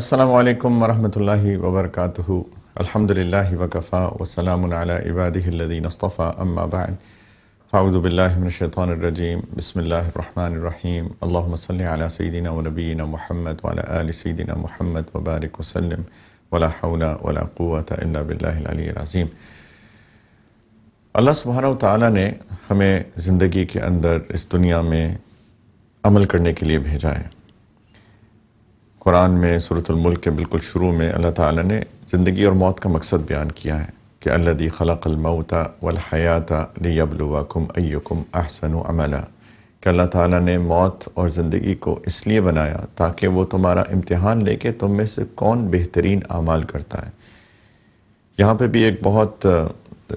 السلام عليكم ورحمة الله وبركاته الحمد لله وكفى وسلام على عباده الذين اصطفى أما بعد فأعوذ بالله من الشيطان الرجيم بسم الله الرحمن الرحيم اللهم صل على سيدنا ونبينا محمد وعلى آل سيدنا محمد وبارك وسلم ولا حول ولا قوة إلا بالله العلي العظيم اللہ سبحانہ وتعالی نے ہمیں زندگی کے اندر اس دنیا میں अमल करने के लिए भेजा है कुरान में मुल्क के बिल्कुल शुरू में अल्लाह ताला ने ज़िंदगी और मौत का मकसद बयान किया है कि अल्लदी खलकलमौता वलहयात लियबलुवाकुम अयुकुम अहसन अमला कि अल्लाह ताला ने मौत और ज़िंदगी को इसलिए बनाया ताकि वो तुम्हारा इम्तिहान लेके तुम में से कौन बेहतरीन आमाल करता है यहाँ पे भी एक बहुत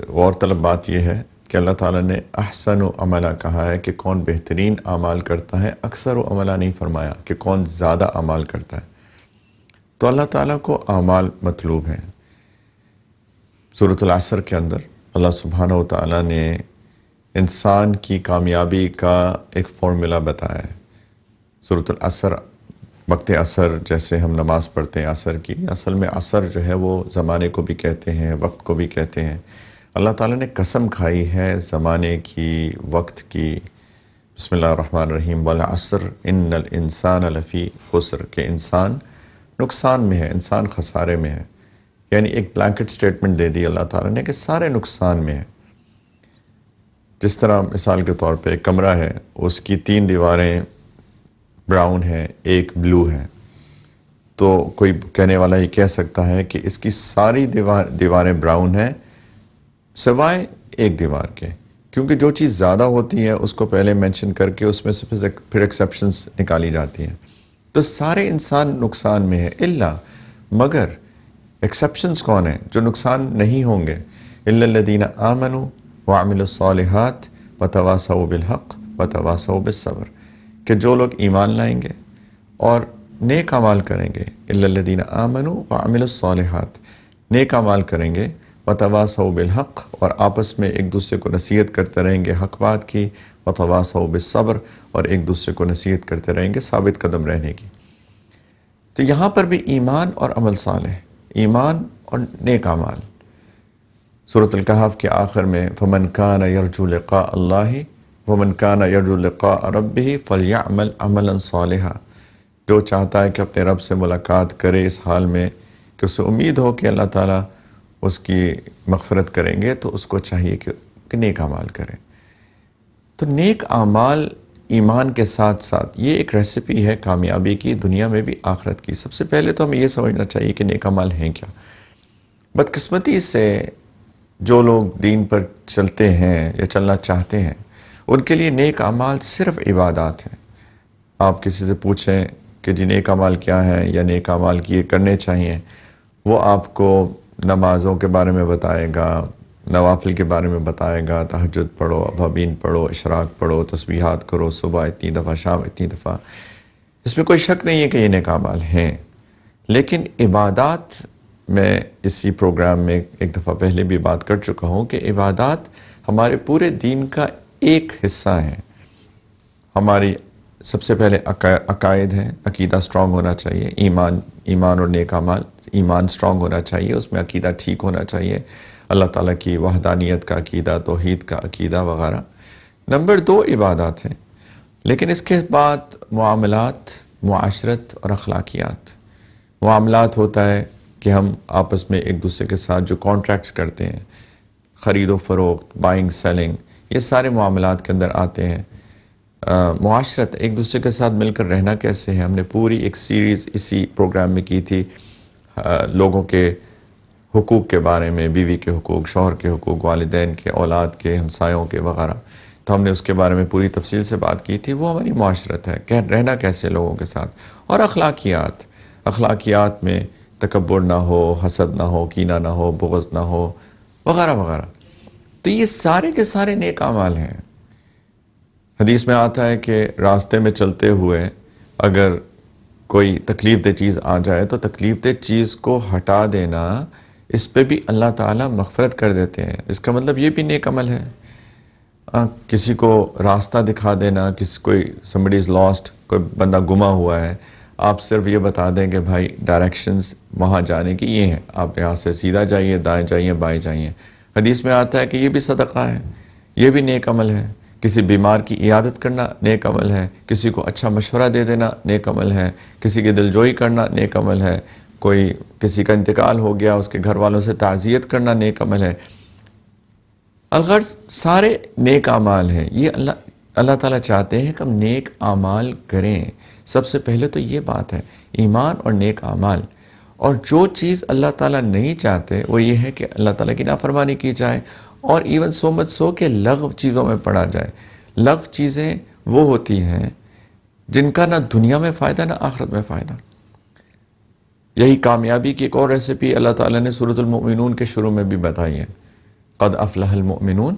गौरतलब बात यह है कि अल्लाह ताला ने अहसन अमला कहा है कि कौन बेहतरीन अमाल करता है अक्सर अमला नहीं फरमाया कि कौन ज़्यादा अमाल करता है तो अल्लाह ताला को अमाल मतलूब हैं सूरतलासर के अंदर अल्लाह सुबहान ताला ने इंसान की कामयाबी का एक फार्मूला बताया है सूरतलासर वक्त असर जैसे हम नमाज़ पढ़ते हैं असर की असल में असर जो है वो ज़माने को भी कहते हैं वक्त को भी कहते हैं अल्लाह ताला ने कसम खाई है ज़माने की वक्त की बसमीम असर इन इंसान लफ़ी खुसर के इंसान नुकसान में है इंसान खसारे में है यानी एक ब्लैंकेट स्टेटमेंट दे दी अल्लाह ताला ने कि सारे नुकसान में है जिस तरह मिसाल के तौर पे एक कमरा है उसकी तीन दीवारें ब्राउन है एक ब्लू है तो कोई कहने वाला ये कह सकता है कि इसकी सारी दीवार दीवारें ब्राउन हैं सिवाय एक दीवार के क्योंकि जो चीज़ ज़्यादा होती है उसको पहले मेंशन करके उसमें से फिर फिर एक्सेप्शंस निकाली जाती हैं तो सारे इंसान नुकसान में है इल्ला मगर एक्सेप्शंस कौन है जो नुकसान नहीं होंगे इल्लदीन आमनु वामिलसालहत व बिलहक वतवासव बिलसब्र कि जो लोग ईमान लाएंगे और नेक अमाल करेंगे इल्लदीन आमनु वामिलसालहत नेक अमाल करेंगे वतवासा बिलहक और आपस में एक दूसरे को नसीहत करते रहेंगे हक बात की वतवासा बिसब्र और एक दूसरे को नसीहत करते रहेंगे साबित कदम रहने की तो यहाँ पर भी ईमान और अमल साल है ईमान और नेक अमाल अलकहाफ़ के आखिर में फमन कान अल्ला लक़ा अल्लाह रब ही फलिया अमल अमल जो चाहता है कि अपने रब से मुलाकात करे इस हाल में कि उसे उम्मीद हो कि अल्लाह ताला उसकी मफफरत करेंगे तो उसको चाहिए कि, कि नेक अमाल करें तो नेक अमाल ईमान के साथ साथ ये एक रेसिपी है कामयाबी की दुनिया में भी आखरत की सबसे पहले तो हमें यह समझना चाहिए कि नेक अमाल हैं क्या बदकस्मती से जो लोग दीन पर चलते हैं या चलना चाहते हैं उनके लिए नेक अमाल सिर्फ इबादत हैं आप किसी से पूछें कि जी नेक अमाल क्या है या नेक अमाल किए करने चाहिए वो आपको नमाज़ों के बारे में बताएगा नवाफिल के बारे में बताएगा तहजद पढ़ो अफाबीन पढ़ो इशराक पढ़ो तस्बीहात करो सुबह इतनी दफ़ा शाम इतनी दफ़ा इसमें कोई शक नहीं है कि ये नकामाल हैं लेकिन इबादत मैं इसी प्रोग्राम में एक दफ़ा पहले भी बात कर चुका हूँ कि इबादत हमारे पूरे दिन का एक हिस्सा है हमारी सबसे पहले अकायद है अकीदा स्ट्रॉन्ग होना चाहिए ईमान ईमान और नेक ईमान स्ट्रांग होना चाहिए उसमें अकीदा ठीक होना चाहिए अल्लाह ताला की वहदानियत का अकीदा तोहद का अकीदा वगैरह नंबर दो इबादत हैं लेकिन इसके बाद मामलात माशरत और अखलाकियात मामलात होता है कि हम आपस में एक दूसरे के साथ जो कॉन्ट्रैक्ट्स करते हैं ख़रीदो फरोख्त बाइंग सेलिंग ये सारे मामलात के अंदर आते हैं माशरत एक दूसरे के साथ मिलकर रहना कैसे है हमने पूरी एक सीरीज़ इसी प्रोग्राम में की थी आ, लोगों के हकूक़ के बारे में बीवी के हकूक़ शोहर के हकूक़ वालदेन के औलाद के हमसायों के वगैरह तो हमने उसके बारे में पूरी तफसील से बात की थी वो हमारी माशरत है कह रहना कैसे लोगों के साथ और अखलाकियात अखलाकियात में तकबर ना हो हसद ना हो कीना ना हो बुगज ना हो वगैरह वगैरह तो ये सारे के सारे नेकमाल हैं हदीस में आता है कि रास्ते में चलते हुए अगर कोई तकलीफ़ दे चीज़ आ जाए तो तकलीफ़ दे चीज़ को हटा देना इस पर भी अल्लाह ताला मगफरत कर देते हैं इसका मतलब ये भी नेक अमल है आ, किसी को रास्ता दिखा देना किसी कोई समबडी इज़ लॉस्ट कोई बंदा गुमा हुआ है आप सिर्फ ये बता दें कि भाई डायरेक्शंस वहाँ जाने की ये हैं आप यहाँ से सीधा जाइए दाएँ जाइए बाएँ जाइए हदीस में आता है कि ये भी सदका है ये भी नेक अमल है किसी बीमार की इयादत करना नेक अमल है किसी को अच्छा मशवरा दे देना नेक अमल है किसी की दिलजोई करना नेक अमल है कोई किसी का इंतकाल हो गया उसके घर वालों से ताज़ियत करना नेक अमल है अलगर सारे नेक अमाल हैं ये अल्लाह अल्लाह ताला चाहते हैं कि हम नेक अमाल करें सबसे पहले तो ये बात है ईमान और नेक अमाल और जो चीज़ अल्लाह ताला नहीं चाहते वो ये है कि अल्लाह ताला की नाफरमानी की जाए और इवन सो मच सो के लघ चीज़ों में पढ़ा जाए लघ चीज़ें वो होती हैं जिनका ना दुनिया में फ़ायदा ना आखरत में फ़ायदा यही कामयाबी की एक और रेसिपी अल्लाह ताला ने सूरतमिन के शुरू में भी बताई है कद अफलामिन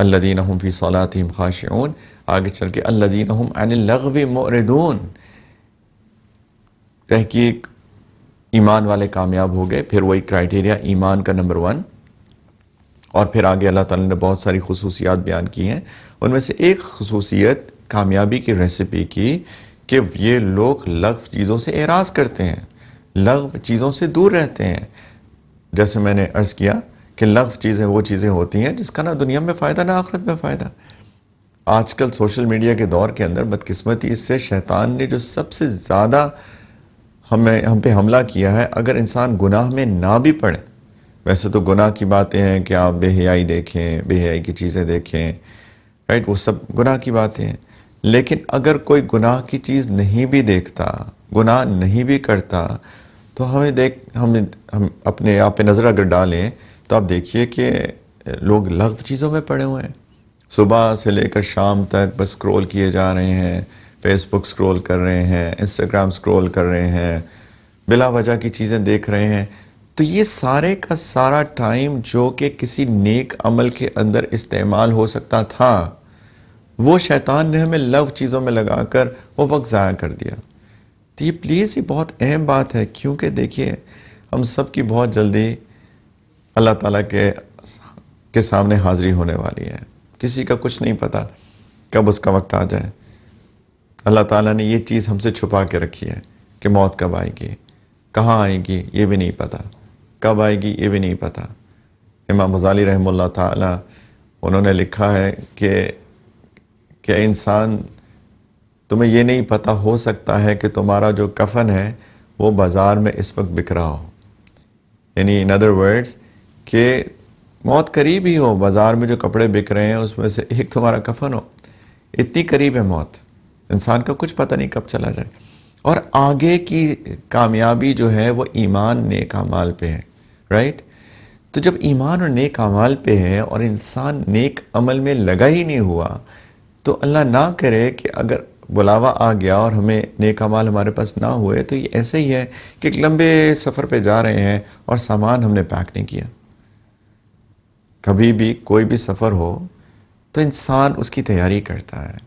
अल्लादीन हम फ़ी सलातम खाशन आगे चल के अल्लादीन हम अनलगव तहकीक ईमान वाले कामयाब हो गए फिर वही क्राइटेरिया ईमान का नंबर वन और फिर आगे अल्लाह ताला ने बहुत सारी खसूसियात बयान की हैं उनमें से एक खसूसियत कामयाबी की रेसिपी की कि ये लोग लग चीज़ों से एराज करते हैं लग चीज़ों से दूर रहते हैं जैसे मैंने अर्ज़ किया कि लग चीज़ें वो चीज़ें होती हैं जिसका ना दुनिया में फ़ायदा ना आखरत में फ़ायदा आजकल सोशल मीडिया के दौर के अंदर बदकिस्मती इससे शैतान ने जो सबसे ज़्यादा हमें हम पे हमला किया है अगर इंसान गुनाह में ना भी पड़े वैसे तो गुनाह की बातें हैं कि आप बेहयाई देखें बेहयाई की चीज़ें देखें राइट वो सब गुनाह की बातें हैं लेकिन अगर कोई गुनाह की चीज़ नहीं भी देखता गुनाह नहीं भी करता तो हमें देख हम हम अपने आप पे नज़र अगर डालें तो आप देखिए कि लोग लफ्त चीज़ों में पड़े हुए हैं सुबह से लेकर शाम तक बस स्क्रॉल किए जा रहे हैं फेसबुक स्क्रॉल कर रहे हैं इंस्टाग्राम स्क्रॉल कर रहे हैं बिला वजह की चीज़ें देख रहे हैं तो ये सारे का सारा टाइम जो कि किसी नेक अमल के अंदर इस्तेमाल हो सकता था वो शैतान ने हमें लव चीज़ों में लगाकर वो वक्त ज़ाया कर दिया तो ये प्लीज़ ये बहुत अहम बात है क्योंकि देखिए हम सब की बहुत जल्दी अल्लाह ताला के के सामने हाज़री होने वाली है किसी का कुछ नहीं पता कब उसका वक्त आ जाए अल्लाह ताला ने ये चीज़ हमसे छुपा के रखी है कि मौत कब आएगी कहाँ आएगी ये भी नहीं पता कब आएगी ये भी नहीं पता इमाम गजाली रहमल्ला ताला उन्होंने लिखा है कि क्या इंसान तुम्हें ये नहीं पता हो सकता है कि तुम्हारा जो कफन है वो बाज़ार में इस वक्त बिक रहा हो यानी इन अदर वर्ड्स कि मौत करीब ही हो बाज़ार में जो कपड़े बिक रहे हैं उसमें से एक तुम्हारा कफन हो इतनी करीब है मौत इंसान का कुछ पता नहीं कब चला जाए और आगे की कामयाबी जो है वो ईमान नेक अमाल पे है राइट तो जब ईमान और नेक अमाल पे है और इंसान नेक अमल में लगा ही नहीं हुआ तो अल्लाह ना करे कि अगर बुलावा आ गया और हमें नेक अमाल हमारे पास ना हुए तो ये ऐसे ही है कि एक लंबे सफ़र पे जा रहे हैं और सामान हमने पैक नहीं किया कभी भी कोई भी सफ़र हो तो इंसान उसकी तैयारी करता है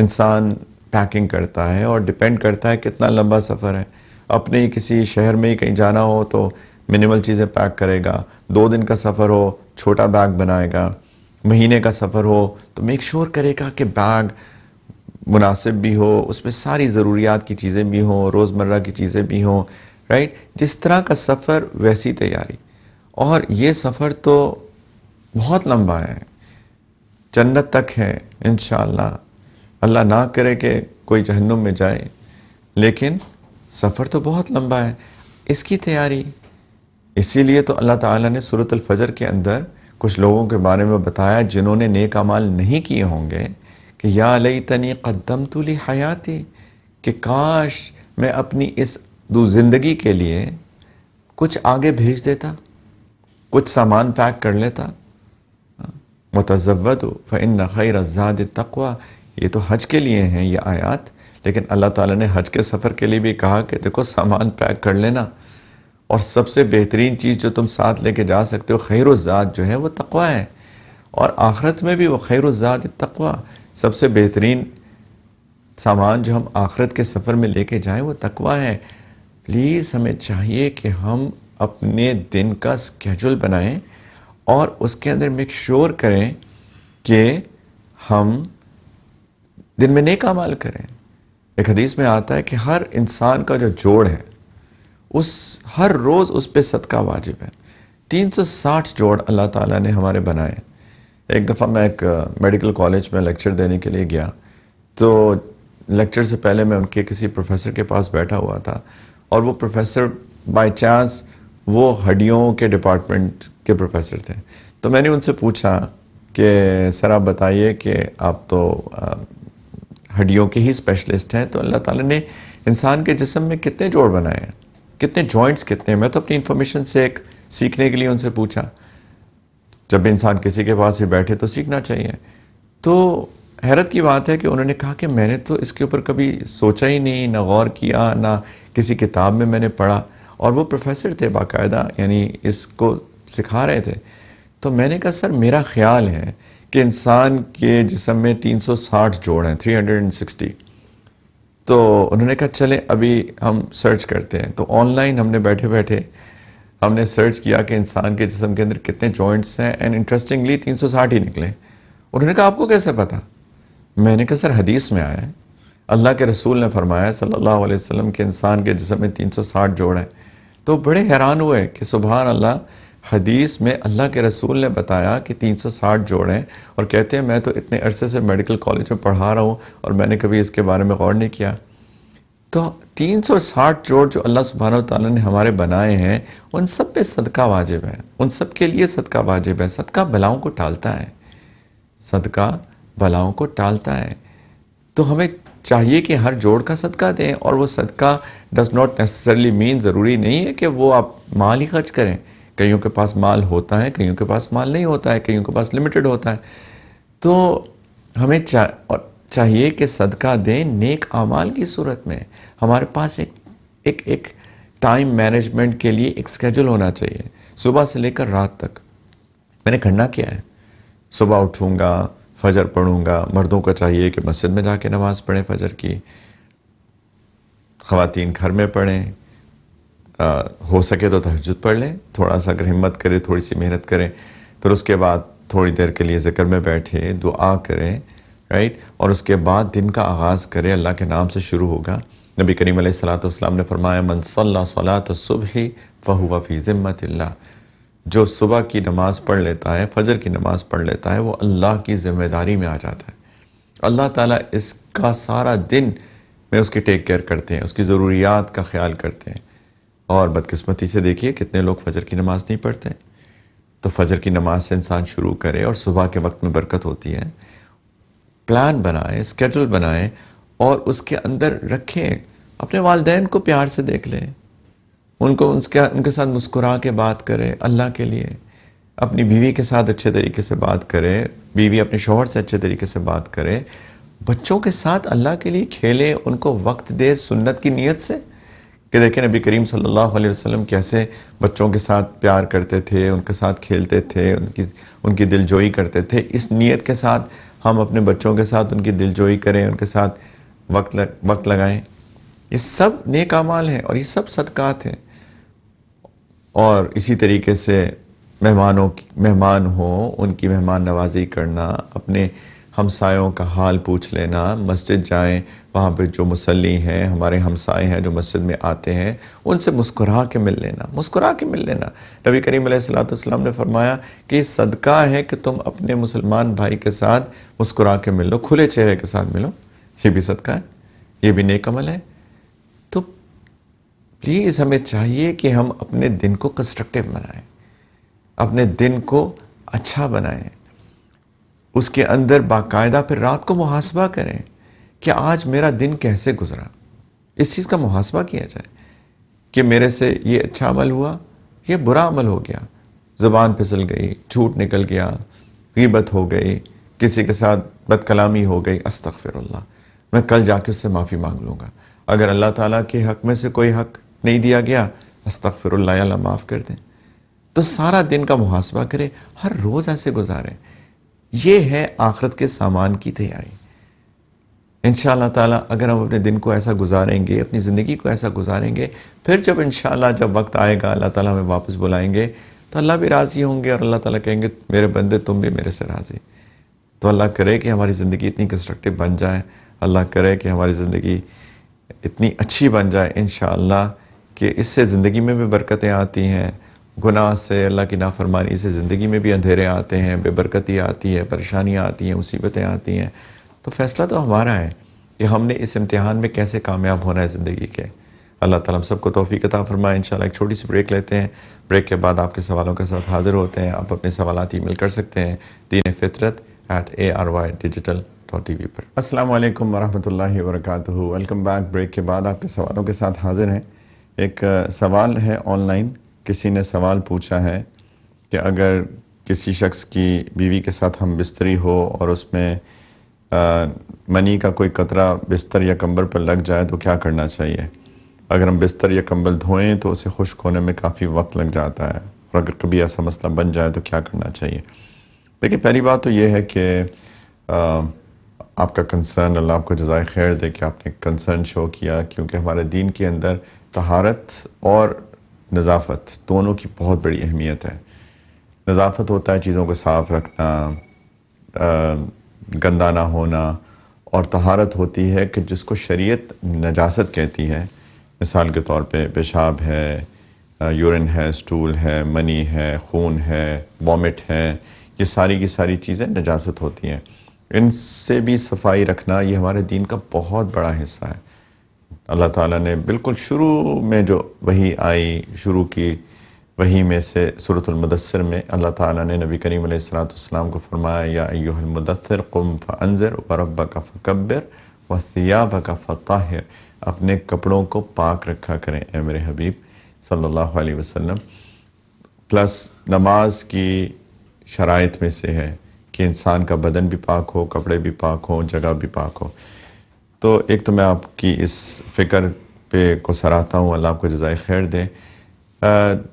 इंसान पैकिंग करता है और डिपेंड करता है कितना लंबा सफ़र है अपने ही किसी शहर में ही कहीं जाना हो तो मिनिमल चीज़ें पैक करेगा दो दिन का सफ़र हो छोटा बैग बनाएगा महीने का सफ़र हो तो मेक श्योर करेगा कि बैग मुनासिब भी हो उसमें सारी ज़रूरियात की चीज़ें भी हों रोज़मर्रा की चीज़ें भी हों राइट जिस तरह का सफ़र वैसी तैयारी और ये सफ़र तो बहुत लंबा है जन्नत तक है इन अल्लाह ना करे कि कोई जहन्नुम में जाए लेकिन सफ़र तो बहुत लंबा है इसकी तैयारी इसीलिए तो अल्लाह ताला ने सूरत फजर के अंदर कुछ लोगों के बारे में बताया जिन्होंने नेक अमाल नहीं किए होंगे कि या लई तनी कदम तो ली हयाती कि काश मैं अपनी इस ज़िंदगी के लिए कुछ आगे भेज देता कुछ सामान पैक कर लेता मतजवत फ़िन खैर अजाद तकवा ये तो हज के लिए हैं ये आयात लेकिन अल्लाह ताला ने हज के सफ़र के लिए भी कहा कि देखो सामान पैक कर लेना और सबसे बेहतरीन चीज़ जो तुम साथ लेके जा सकते हो खैर ज़ात जो है वो तकवा है और आखरत में भी वो खैर ज़ात तकवा सबसे बेहतरीन सामान जो हम आखरत के सफ़र में लेके जाएं वो तकवा है प्लीज़ हमें चाहिए कि हम अपने दिन का स्केजूल बनाएं और उसके अंदर मेक श्योर करें कि हम दिन में नेक अमाल करें एक हदीस में आता है कि हर इंसान का जो जोड़ है उस हर रोज़ उस पर सदका वाजिब है 360 जोड़ अल्लाह ताला ने हमारे बनाए एक दफ़ा मैं एक मेडिकल कॉलेज में लेक्चर देने के लिए गया तो लेक्चर से पहले मैं उनके किसी प्रोफेसर के पास बैठा हुआ था और वो प्रोफेसर बाय चांस वो हड्डियों के डिपार्टमेंट के प्रोफेसर थे तो मैंने उनसे पूछा कि सर आप बताइए कि आप तो हड्डियों के ही स्पेशलिस्ट हैं तो अल्लाह ताला ने इंसान के जिसम में कितने जोड़ बनाए हैं कितने जॉइंट्स कितने मैं तो अपनी इन्फॉर्मेशन से एक सीखने के लिए उनसे पूछा जब इंसान किसी के पास भी बैठे तो सीखना चाहिए तो हैरत की बात है कि उन्होंने कहा कि मैंने तो इसके ऊपर कभी सोचा ही नहीं ना गौर किया ना किसी किताब में मैंने पढ़ा और वो प्रोफेसर थे बाकायदा यानी इसको सिखा रहे थे तो मैंने कहा सर मेरा ख्याल है कि इंसान के जिसम में 360 जोड़ हैं तो उन्होंने कहा चले अभी हम सर्च करते हैं तो ऑनलाइन हमने बैठे बैठे हमने सर्च किया कि इंसान के जिसम के अंदर कितने जॉइंट्स हैं एंड इंटरेस्टिंगली 360 ही निकले उन्होंने कहा आपको कैसे पता मैंने कहा सर हदीस में आया है अल्लाह के रसूल ने फरमाया सल्लल्लाहु अलैहि वसल्लम के इंसान के जिसम में 360 जोड़ हैं तो बड़े हैरान हुए कि सुबह अल्लाह हदीस में अल्लाह के रसूल ने बताया कि 360 जोड़ें और कहते हैं मैं तो इतने अरसे से मेडिकल कॉलेज में पढ़ा रहा हूँ और मैंने कभी इसके बारे में गौर नहीं किया तो 360 जोड़ जो अल्लाह सुबहान ताला ने हमारे बनाए हैं उन सब पे सदका वाजिब है उन सब के लिए सदका वाजिब है सदका बलाओं को टालता है सदका बलाओं को टालता है तो हमें चाहिए कि हर जोड़ का सदका दें और वो सदका डज़ नॉट नेसेसरली मीन ज़रूरी नहीं है कि वो आप माल ही खर्च करें कईयों के पास माल होता है कईयों के पास माल नहीं होता है कईयों के पास लिमिटेड होता है तो हमें चा, और चाहिए कि सदका दें नेक अमाल की सूरत में हमारे पास एक एक एक टाइम मैनेजमेंट के लिए एक स्केड्यूल होना चाहिए सुबह से लेकर रात तक मैंने करना क्या है सुबह उठूँगा फजर पढ़ूँगा मर्दों को चाहिए कि मस्जिद में जाके नमाज़ पढ़ें फजर की ख़वातीन घर में पढ़ें हो सके तो तहजद पढ़ लें थोड़ा सा अगर हिम्मत करें थोड़ी सी मेहनत करें फिर उसके बाद थोड़ी देर के लिए जिक्र में बैठे दुआ करें राइट और उसके बाद दिन का आगाज़ करें अल्लाह के नाम से शुरू होगा नबी करीम सलाम ने फरमाया मनसल्ला सलात सुबह फ़हुआ फ़ी ज़िम्मत जो सुबह की नमाज़ पढ़ लेता है फजर की नमाज़ पढ़ लेता है वो अल्लाह की ज़िम्मेदारी में आ जाता है अल्लाह ताला इसका सारा दिन में उसकी टेक केयर करते हैं उसकी ज़रूरियात का ख्याल करते हैं और बदकिस्मती से देखिए कितने लोग फजर की नमाज़ नहीं पढ़ते तो फजर की नमाज से इंसान शुरू करे और सुबह के वक्त में बरकत होती है प्लान बनाए स्केजल बनाए और उसके अंदर रखें अपने वालदेन को प्यार से देख लें उनको उनके उनके साथ मुस्कुरा के बात करें अल्लाह के लिए अपनी बीवी के साथ अच्छे तरीके से बात करें बीवी अपने शोहर से अच्छे तरीके से बात करें बच्चों के साथ अल्लाह के लिए खेलें उनको वक्त दे सुन्नत की नीयत से कि देखें नबी करीम सल्लल्लाहु अलैहि वसल्लम कैसे बच्चों के साथ प्यार करते थे उनके साथ खेलते थे उनकी उनकी दिलजोई करते थे इस नीयत के साथ हम अपने बच्चों के साथ उनकी दिलजोई करें उनके साथ वक्त लग, वक्त लगाएं ये सब नेक अमाल हैं और ये सब सदक़ात हैं और इसी तरीके से मेहमानों की मेहमान हों उनकी मेहमान नवाजी करना अपने हमसायों का हाल पूछ लेना मस्जिद जाएं वहाँ पे जो मुसल्ली हैं हमारे हमसाए हैं जो मस्जिद में आते हैं उनसे मुस्कुरा के मिल लेना मुस्कुरा के मिल लेना नबी करीम सलाम ने फरमाया कि सदका है कि तुम अपने मुसलमान भाई के साथ मुस्कुरा के मिल लो खुले चेहरे के साथ मिलो ये भी सदका है ये भी नेकमल है तो प्लीज़ हमें चाहिए कि हम अपने दिन को कंस्ट्रक्टिव बनाएं अपने दिन को अच्छा बनाएँ उसके अंदर बाकायदा फिर रात को मुहासबा करें कि आज मेरा दिन कैसे गुजरा इस चीज़ का मुहासबा किया जाए कि मेरे से ये अच्छा अमल हुआ ये बुरा अमल हो गया ज़ुबान फिसल गई झूठ निकल गया गीबत हो गई किसी के साथ बदकलामी हो गई अस्तफ़िर मैं कल जाके उससे माफ़ी मांग लूँगा अगर अल्लाह ताला के हक़ में से कोई हक़ नहीं दिया गया अस्तफ़िरल्ला माफ़ कर दें तो सारा दिन का मुहासबा करें हर रोज़ ऐसे गुजारें ये है आखरत के सामान की तैयारी इन ताला अगर हम अपने दिन को ऐसा गुजारेंगे अपनी ज़िंदगी को ऐसा गुजारेंगे फिर जब इन जब वक्त आएगा अल्लाह ताला हमें वापस बुलाएंगे तो अल्लाह भी राज़ी होंगे और अल्लाह ताला कहेंगे मेरे बंदे तुम भी मेरे से राज़ी तो अल्लाह करे कि हमारी ज़िंदगी इतनी कंस्ट्रक्टिव बन जाए अल्लाह करे कि हमारी ज़िंदगी इतनी अच्छी बन जाए इन कि इससे ज़िंदगी में भी बरकतें आती हैं गुनाह से अल्लाह की नाफरमानी से ज़िंदगी में भी अंधेरे आते हैं बेबरकती आती है परेशानियाँ आती हैं मुसीबतें आती हैं तो फ़ैसला तो हमारा है कि हमने इस इम्तहान में कैसे कामयाब होना है ज़िंदगी के अल्लाह ताला हम सबको तोफ़ी कता फरमाए इन एक छोटी सी ब्रेक लेते हैं ब्रेक के बाद आपके सवालों के साथ हाज़िर होते हैं आप अपने सवाल ई मेल कर सकते हैं दीन फितरत at A R Y digital dot T V पर अस्सलाम वालेकुम वरहमतुल्लाहि वेलकम बैक ब्रेक के बाद आपके सवालों के साथ हाज़िर हैं एक सवाल है ऑनलाइन किसी ने सवाल पूछा है कि अगर किसी शख्स की बीवी के साथ हम बिस्तरी हो और उसमें आ, मनी का कोई कतरा बिस्तर या कंबल पर लग जाए तो क्या करना चाहिए अगर हम बिस्तर या कंबल धोएं तो उसे खुश्क होने में काफ़ी वक्त लग जाता है और अगर कभी ऐसा मसला बन जाए तो क्या करना चाहिए देखिए पहली बात तो ये है कि आपका कंसर्न अल्लाह आपको जजाय खैर दे कि आपने कंसर्न शो किया क्योंकि हमारे दीन के अंदर तहारत और नज़ाफत दोनों की बहुत बड़ी अहमियत है नज़ाफत होता है चीज़ों को साफ़ रखना गंदा ना होना और तहारत होती है कि जिसको शरीयत नजास्त कहती है मिसाल के तौर पे पेशाब है यूरिन है स्टूल है मनी है खून है वॉमिट है ये सारी की सारी चीज़ें नजासत होती हैं इनसे भी सफाई रखना ये हमारे दीन का बहुत बड़ा हिस्सा है अल्लाह ताला ने बिल्कुल शुरू में जो वही आई शुरू की वही में से सूरतमदसर में अल्लाह ताला ने नबी करीम सलाम को फरमाया या अयोहलमदसर कुम वरब का फ़कबर व सियाब का फ़ताहिर अपने कपड़ों को पाक रखा करें एमर हबीब सल्ला वसम प्लस नमाज की शराइ में से है कि इंसान का बदन भी पाक हो कपड़े भी पाक हों जगह भी पाक हो तो एक तो मैं आपकी इस फ़िक्र पे को सराहता हूँ अल्लाह आपको जजाय खैर दे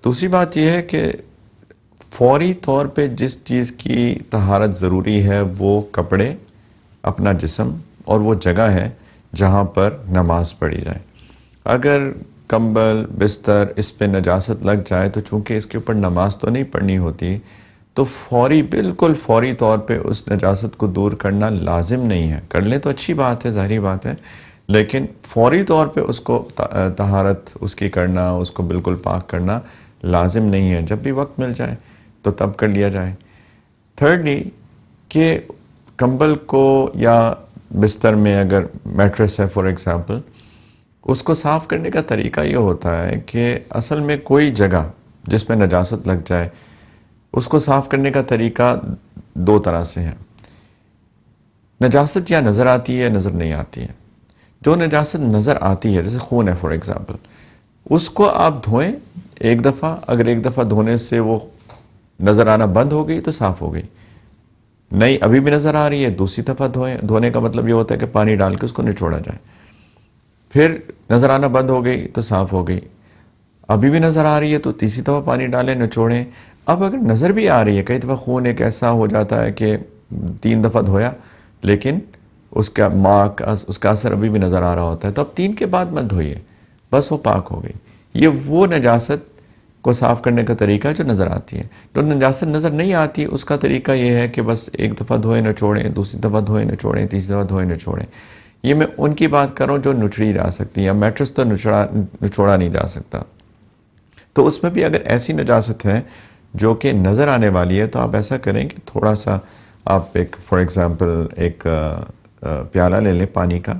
दूसरी बात यह है कि फौरी तौर पे जिस चीज़ की तहारत ज़रूरी है वो कपड़े अपना जिसम और वो जगह है जहाँ पर नमाज पढ़ी जाए अगर कंबल बिस्तर इस पर नजासत लग जाए तो चूँकि इसके ऊपर नमाज तो नहीं पढ़नी होती तो फौरी बिल्कुल फौरी तौर पे उस नजाजत को दूर करना लाजिम नहीं है कर ले तो अच्छी बात है ज़ाहरी बात है लेकिन फौरी तौर पे उसको तहारत उसकी करना उसको बिल्कुल पाक करना लाजिम नहीं है जब भी वक्त मिल जाए तो तब कर लिया जाए थर्डली कि कंबल को या बिस्तर में अगर मैट्रेस है फॉर एग्ज़ाम्पल उसको साफ़ करने का तरीका ये होता है कि असल में कोई जगह जिसमें नजास्त लग जाए उसको साफ़ करने का तरीका दो तरह से है नजास्त या नज़र आती है नज़र नहीं आती है जो नजास्त नज़र आती है जैसे खून है फॉर एग्ज़ाम्पल उसको आप धोएं एक दफ़ा अगर एक दफ़ा धोने से वो नज़र आना बंद हो गई तो साफ़ हो गई नहीं अभी भी नज़र आ रही है दूसरी दफ़ा धोएं धोने का मतलब ये होता है कि पानी डाल के उसको निचोड़ा जाए फिर नज़र आना बंद हो गई तो साफ़ हो गई अभी भी नज़र आ रही है तो तीसरी दफ़ा पानी डालें निचोड़ें अब अगर नज़र भी आ रही है कई दफ़ा खून एक ऐसा हो जाता है कि तीन दफ़ा धोया लेकिन उसका माँ का उसका असर अभी भी नज़र आ रहा होता है तो अब तीन के बाद मत धोइए बस वो पाक हो गई ये वो नजास्त को साफ़ करने का तरीका जो नज़र आती है जो नजास्त नज़र नहीं आती उसका तरीका ये है कि बस एक दफ़ा धोए न छोड़ें दूसरी दफ़ा धोए न छोड़ें तीसरी दफ़ा धोए न छोड़ें ये मैं उनकी बात कर रहा हूँ जो नुचड़ी जा सकती है मेट्रस तो नुचड़ा नुचोड़ा नहीं जा सकता तो उसमें भी अगर ऐसी नजास्त है जो कि नज़र आने वाली है तो आप ऐसा करें कि थोड़ा सा आप एक फॉर एग्ज़ाम्पल एक प्याला ले लें पानी का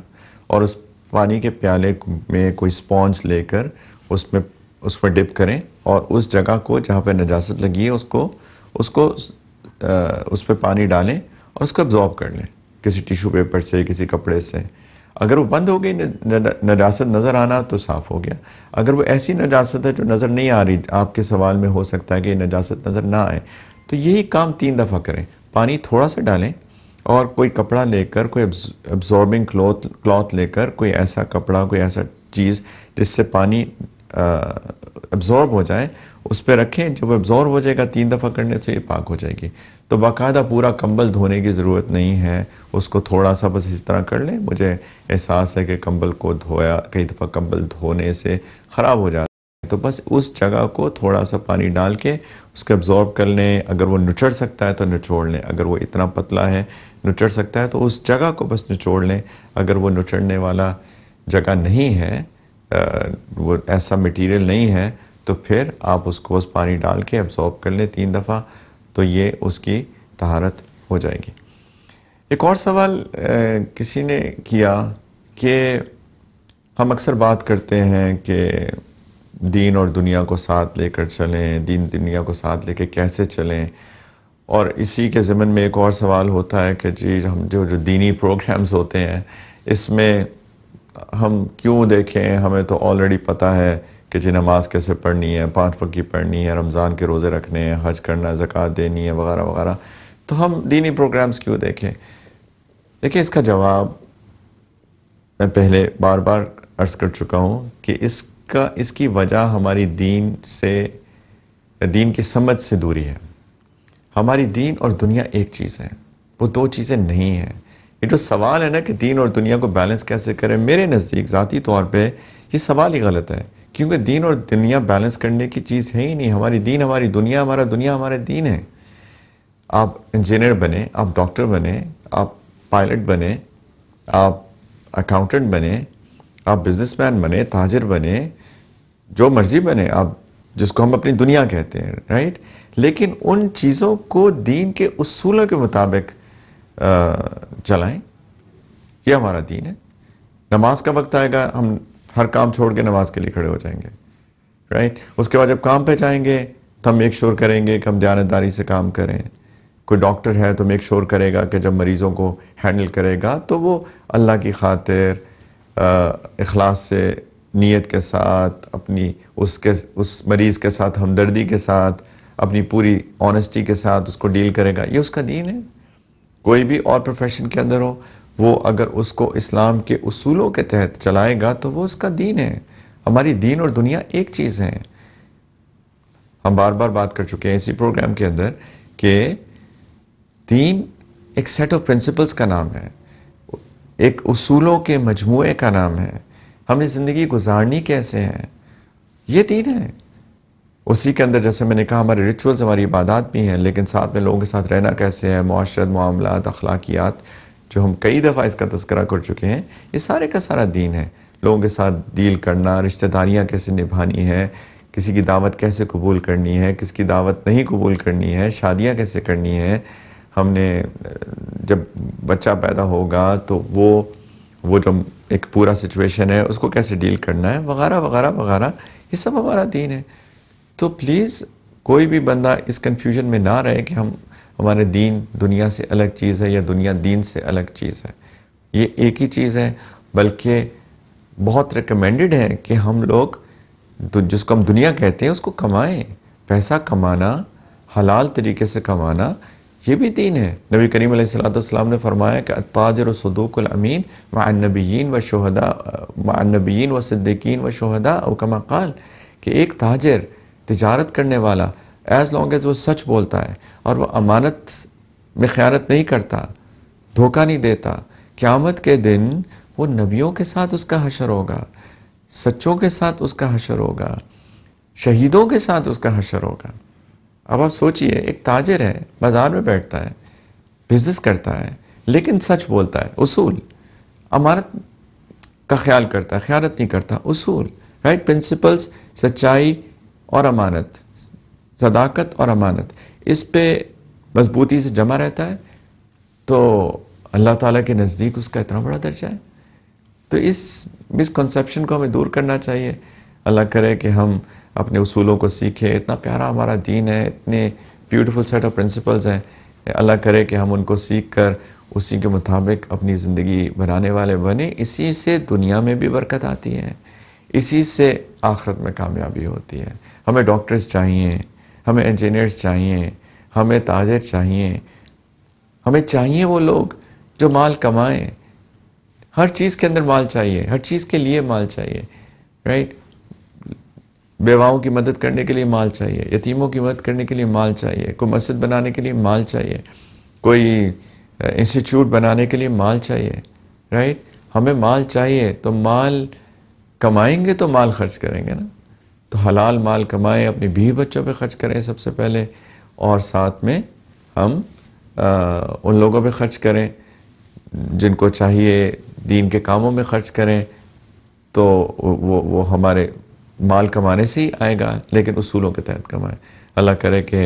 और उस पानी के प्याले में कोई स्पॉन्ज लेकर उसमें उस पर डिप करें और उस जगह को जहाँ पर नजास्त लगी है उसको उसको उस पर पानी डालें और उसको एब्ज़ॉर्ब कर लें किसी टिशू पेपर से किसी कपड़े से अगर वो बंद हो गई नजास्त नज़र आना तो साफ़ हो गया अगर वो ऐसी नजासत है जो नज़र नहीं आ रही आपके सवाल में हो सकता है कि नजासत नज़र ना आए तो यही काम तीन दफ़ा करें पानी थोड़ा सा डालें और कोई कपड़ा लेकर कोई एब्जॉर्बिंग क्लॉथ क्लॉथ लेकर कोई ऐसा कपड़ा कोई ऐसा चीज़ जिससे पानी अब्ज़ॉर्ब हो जाए उस पर रखें जब एब्ज़ॉर्व हो जाएगा तीन दफ़ा करने से ये पाक हो जाएगी तो बाकायदा पूरा कंबल धोने की ज़रूरत नहीं है उसको थोड़ा सा बस इस तरह कर लें मुझे एहसास है कि कंबल को धोया कई दफ़ा कंबल धोने से ख़राब हो जाता है तो बस उस जगह को थोड़ा सा पानी डाल के उसको एब्ज़ॉर्ब कर लें अगर वो निचड़ सकता है तो निचोड़ लें अगर वो इतना पतला है निचड़ सकता है तो उस जगह को बस निचोड़ लें अगर वो निचड़ने वाला जगह नहीं है वो ऐसा मटीरियल नहीं है तो फिर आप उसको उस पानी डाल के एब्जॉर्ब कर लें तीन दफ़ा तो ये उसकी तहारत हो जाएगी एक और सवाल ए, किसी ने किया कि हम अक्सर बात करते हैं कि दीन और दुनिया को साथ लेकर चलें दीन दुनिया को साथ लेकर कैसे चलें और इसी के ज़मन में एक और सवाल होता है कि जी हम जो जो दीनी प्रोग्राम्स होते हैं इसमें हम क्यों देखें हमें तो ऑलरेडी पता है कि जी नमाज़ कैसे पढ़नी है पाँच पक्की पढ़नी है रमज़ान के रोज़े रखने हैं हज करना है ज़क़़त देनी है वगैरह वगैरह तो हम दीनी प्रोग्राम्स क्यों देखें देखिए इसका जवाब मैं पहले बार बार अर्ज़ कर चुका हूँ कि इसका इसकी वजह हमारी दीन से दीन की समझ से दूरी है हमारी दीन और दुनिया एक चीज़ है वो दो चीज़ें नहीं हैं ये जो सवाल है ना कि दीन और दुनिया को बैलेंस कैसे करें मेरे नज़दीक ज़ाती तौर पे ये सवाल ही गलत है क्योंकि दीन और दुनिया बैलेंस करने की चीज़ है ही नहीं हमारी दीन हमारी दुनिया हमारा दुनिया हमारा दीन है आप इंजीनियर बने आप डॉक्टर बने आप पायलट बने आप अकाउंटेंट बने आप बिजनेसमैन बने ताजर बने जो मर्जी बने आप जिसको हम अपनी दुनिया कहते हैं राइट लेकिन उन चीज़ों को दीन के उसूलों के मुताबिक चलाएं ये हमारा दीन है नमाज का वक्त आएगा हम हर काम छोड़ के नमाज के लिए खड़े हो जाएंगे राइट उसके बाद जब काम पे जाएंगे तो हम मेक श्योर करेंगे कि हम दयानतदारी से काम करें कोई डॉक्टर है तो मेक श्योर करेगा कि जब मरीज़ों को हैंडल करेगा तो वो अल्लाह की खातिर अखलास से नीयत के साथ अपनी उसके उस मरीज़ के साथ हमदर्दी के साथ अपनी पूरी ऑनेस्टी के साथ उसको डील करेगा ये उसका दीन है कोई भी और प्रोफेशन के अंदर हो वो अगर उसको इस्लाम के असूलों के तहत चलाएगा तो वो उसका दीन है हमारी दीन और दुनिया एक चीज़ है हम बार बार बात कर चुके हैं इसी प्रोग्राम के अंदर कि दीन एक सेट ऑफ प्रिंसिपल्स का नाम है एक असूलों के मजमू का नाम है हमने ज़िंदगी गुजारनी कैसे है ये तीन है उसी के अंदर जैसे मैंने कहा हमारे रिचुअल्स हमारी इबादत भी हैं लेकिन साथ में लोगों के साथ रहना कैसे है माशरत मामला अखलाकियात जो हम कई दफ़ा इसका तस्करा कर चुके हैं ये सारे का सारा दीन है लोगों के साथ डील करना रिश्तेदारियाँ कैसे निभानी है किसी की दावत कैसे कबूल करनी है किसकी दावत नहीं कबूल करनी है शादियाँ कैसे करनी है हमने जब बच्चा पैदा होगा तो वो वो जो एक पूरा सिचुएशन है उसको कैसे डील करना है वगैरह वगैरह वगैरह ये सब हमारा दीन है तो प्लीज़ कोई भी बंदा इस कन्फ्यूजन में ना रहे कि हम हमारे दीन दुनिया से अलग चीज़ है या दुनिया दीन से अलग चीज़ है ये एक ही चीज़ है बल्कि बहुत रिकमेंडेड है कि हम लोग जिसको हम दुनिया कहते हैं उसको कमाएं पैसा कमाना हलाल तरीके से कमाना ये भी दीन है नबी करीम सलाम ने फरमाया कि ताजर सदूकुल अमीन मानबीन व शहदा मानबीन व सिद्दीकीन व शहदा कमाकाल कि एक ताजर तजारत करने वाला एज़ लॉन्ग एज वो सच बोलता है और वो अमानत में ख़्यानत नहीं करता धोखा नहीं देता क़्यामत के दिन वो नबियों के साथ उसका हशर होगा सच्चों के साथ उसका हशर होगा शहीदों के साथ उसका हशर होगा अब आप सोचिए एक ताजर है बाज़ार में बैठता है बिजनेस करता है लेकिन सच बोलता है उसूल अमानत का ख्याल करता है ख्यानत नहीं करता उसूल राइट प्रिंसिपल्स सच्चाई और अमानत सदाकत और अमानत इस पे मजबूती से जमा रहता है तो अल्लाह ताला के नज़दीक उसका इतना बड़ा दर्जा है तो इस मिसकनसेप्शन को हमें दूर करना चाहिए अल्लाह करे कि हम अपने उसूलों को सीखें इतना प्यारा हमारा दीन है इतने ब्यूटीफुल सेट ऑफ प्रिंसिपल्स हैं अल्लाह करे कि हम उनको सीख कर उसी के मुताबिक अपनी ज़िंदगी बनाने वाले बने इसी से दुनिया में भी बरकत आती है इसी से आखरत में कामयाबी होती है हमें डॉक्टर्स चाहिए हमें इंजीनियर्स चाहिए हमें ताजर चाहिए हमें चाहिए वो लोग जो माल कमाएं हर चीज़ के अंदर माल चाहिए हर चीज़ के लिए माल चाहिए राइट बेवाओं की मदद करने के लिए माल चाहिए यतीमों की मदद करने के लिए माल चाहिए कोई मस्जिद बनाने के लिए माल चाहिए कोई इंस्टीट्यूट बनाने के लिए माल चाहिए राइट हमें माल चाहिए तो माल कमाएंगे तो माल खर्च करेंगे ना तो हलाल माल कमाएं अपने बीवी बच्चों पे खर्च करें सबसे पहले और साथ में हम आ, उन लोगों पे खर्च करें जिनको चाहिए दीन के कामों में खर्च करें तो वो वो हमारे माल कमाने से ही आएगा लेकिन उसूलों के तहत कमाएं अल्लाह करे कि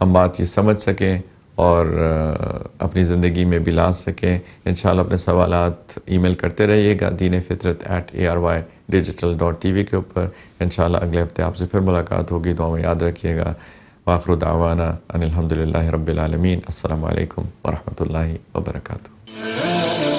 हम बात ये समझ सकें और अपनी ज़िंदगी में भी ला सकें इन अपने सवाल ई मेल करते रहिएगा दीन फितरत at A R Y digital dot T V के ऊपर इन अगले हफ्ते आपसे फिर मुलाकात होगी तो हमें याद रखिएगा वाखर दावाना अनिलहमदिल्ला रबालमीन अल्लाम वरहमल वर्का